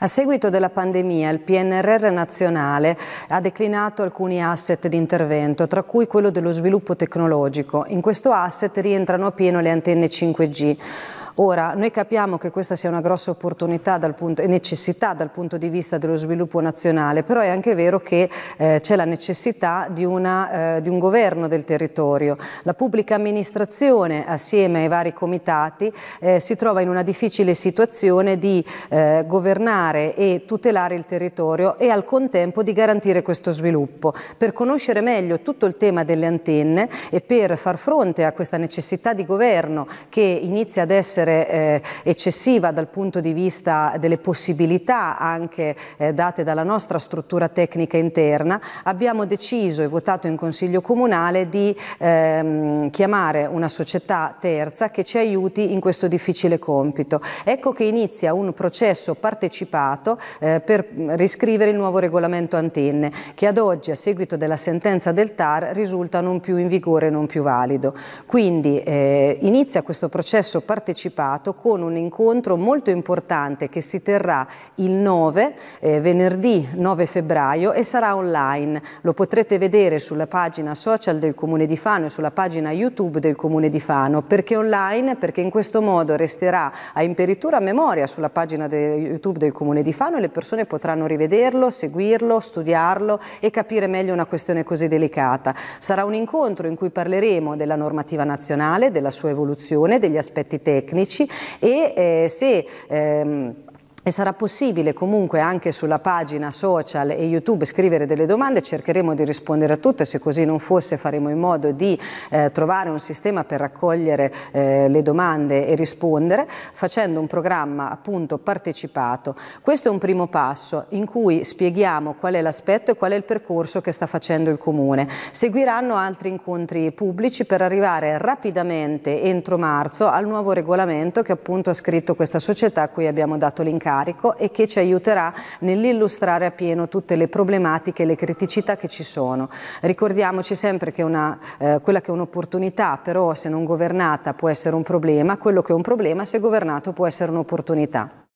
A seguito della pandemia il PNRR nazionale ha declinato alcuni asset di intervento, tra cui quello dello sviluppo tecnologico. In questo asset rientrano a pieno le antenne 5G. Ora, noi capiamo che questa sia una grossa opportunità e necessità dal punto di vista dello sviluppo nazionale, però è anche vero che eh, c'è la necessità di, una, eh, di, un governo del territorio. La pubblica amministrazione, assieme ai vari comitati, eh, si trova in una difficile situazione di eh, governare e tutelare il territorio e al contempo di garantire questo sviluppo. Per conoscere meglio tutto il tema delle antenne e per far fronte a questa necessità di governo che inizia ad essere essere eh, eccessiva dal punto di vista delle possibilità anche eh, date dalla nostra struttura tecnica interna, abbiamo deciso e votato in Consiglio Comunale di ehm, chiamare una società terza che ci aiuti in questo difficile compito. Ecco che inizia un processo partecipato eh, per riscrivere il nuovo regolamento antenne, che ad oggi, a seguito della sentenza del TAR, risulta non più in vigore e non più valido. Quindi eh, inizia questo processo partecipato anticipato con un incontro molto importante che si terrà il 9, eh, venerdì 9 febbraio e sarà online. Lo potrete vedere sulla pagina social del Comune di Fano e sulla pagina YouTube del Comune di Fano. Perché online? Perché in questo modo resterà a imperitura memoria sulla pagina YouTube del Comune di Fano e le persone potranno rivederlo, seguirlo, studiarlo e capire meglio una questione così delicata. Sarà un incontro in cui parleremo della normativa nazionale, della sua evoluzione, degli aspetti tecnici 2010 e eh, se ehm, e sarà possibile comunque anche sulla pagina social e YouTube scrivere delle domande, cercheremo di rispondere a tutte, se così non fosse faremo in modo di eh, trovare un sistema per raccogliere eh, le domande e rispondere facendo un programma appunto partecipato. Questo è un primo passo in cui spieghiamo qual è l'aspetto e qual è il percorso che sta facendo il Comune. Seguiranno altri incontri pubblici per arrivare rapidamente entro marzo al nuovo regolamento che appunto ha scritto questa società a cui abbiamo dato l'incarico carico e che ci aiuterà nell'illustrare a pieno tutte le problematiche e le criticità che ci sono. Ricordiamoci sempre che una, eh, quella che è un'opportunità però se non governata può essere un problema, quello che è un problema se governato può essere un'opportunità.